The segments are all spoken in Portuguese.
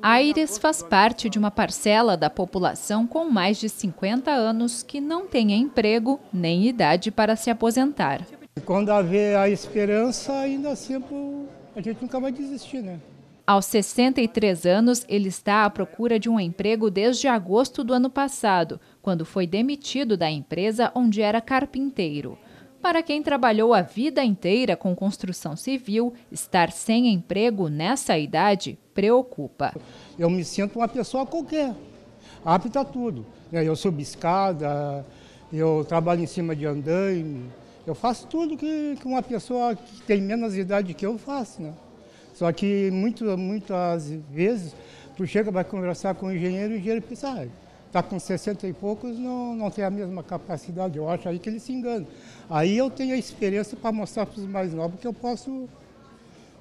Aires faz parte de uma parcela da população com mais de 50 anos que não tem emprego nem idade para se aposentar. Quando haver a esperança, ainda sempre assim, a gente nunca vai desistir, né? Aos 63 anos, ele está à procura de um emprego desde agosto do ano passado, quando foi demitido da empresa onde era carpinteiro para quem trabalhou a vida inteira com construção civil, estar sem emprego nessa idade preocupa. Eu me sinto uma pessoa qualquer, apta a tudo. É, eu subo escada, eu trabalho em cima de andaime, eu faço tudo que, uma pessoa que tem menos idade que eu faço, Né? Só que muito, muitas vezes tu chega, vai conversar com o engenheiro e o engenheiro pensa, ah, está com 60 e poucos, não, não tem a mesma capacidade. Eu acho aí que ele se engana. Aí eu tenho a experiência para mostrar para os mais novos que eu posso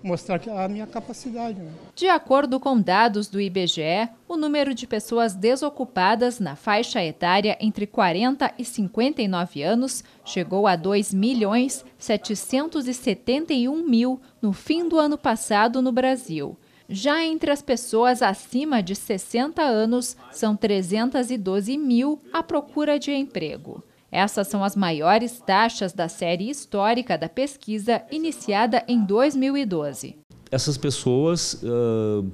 mostrar a minha capacidade. Né? De acordo com dados do IBGE, o número de pessoas desocupadas na faixa etária entre 40 e 59 anos chegou a 2 milhões 771 mil no fim do ano passado no Brasil. Já entre as pessoas acima de 60 anos, são 312 mil à procura de emprego. Essas são as maiores taxas da série histórica da pesquisa iniciada em 2012. Essas pessoas uh,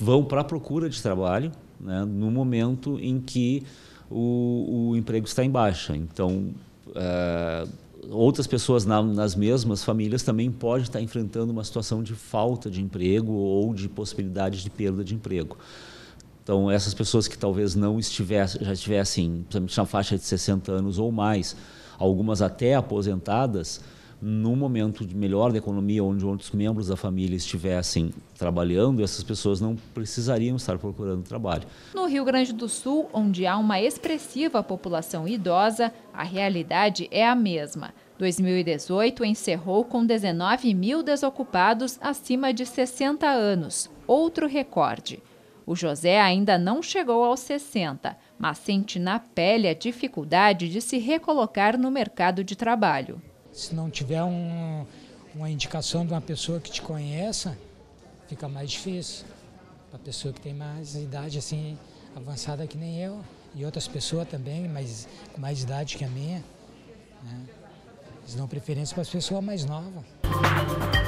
vão para a procura de trabalho né, no momento em que o, o emprego está em baixa. Então, uh, outras pessoas na, nas mesmas famílias também podem estar enfrentando uma situação de falta de emprego ou de possibilidade de perda de emprego. Então, essas pessoas que talvez não estivessem, já estivessem, principalmente na faixa de 60 anos ou mais, algumas até aposentadas, no momento de melhor da economia, onde outros membros da família estivessem trabalhando, essas pessoas não precisariam estar procurando trabalho. No Rio Grande do Sul, onde há uma expressiva população idosa, a realidade é a mesma. 2018 encerrou com 19 mil desocupados acima de 60 anos, outro recorde. O José ainda não chegou aos 60, mas sente na pele a dificuldade de se recolocar no mercado de trabalho. Se não tiver um, uma indicação de uma pessoa que te conheça, fica mais difícil. Para a pessoa que tem mais idade assim avançada que nem eu e outras pessoas também, mas com mais idade que a minha. Né? Eles dão preferência para as pessoas mais novas.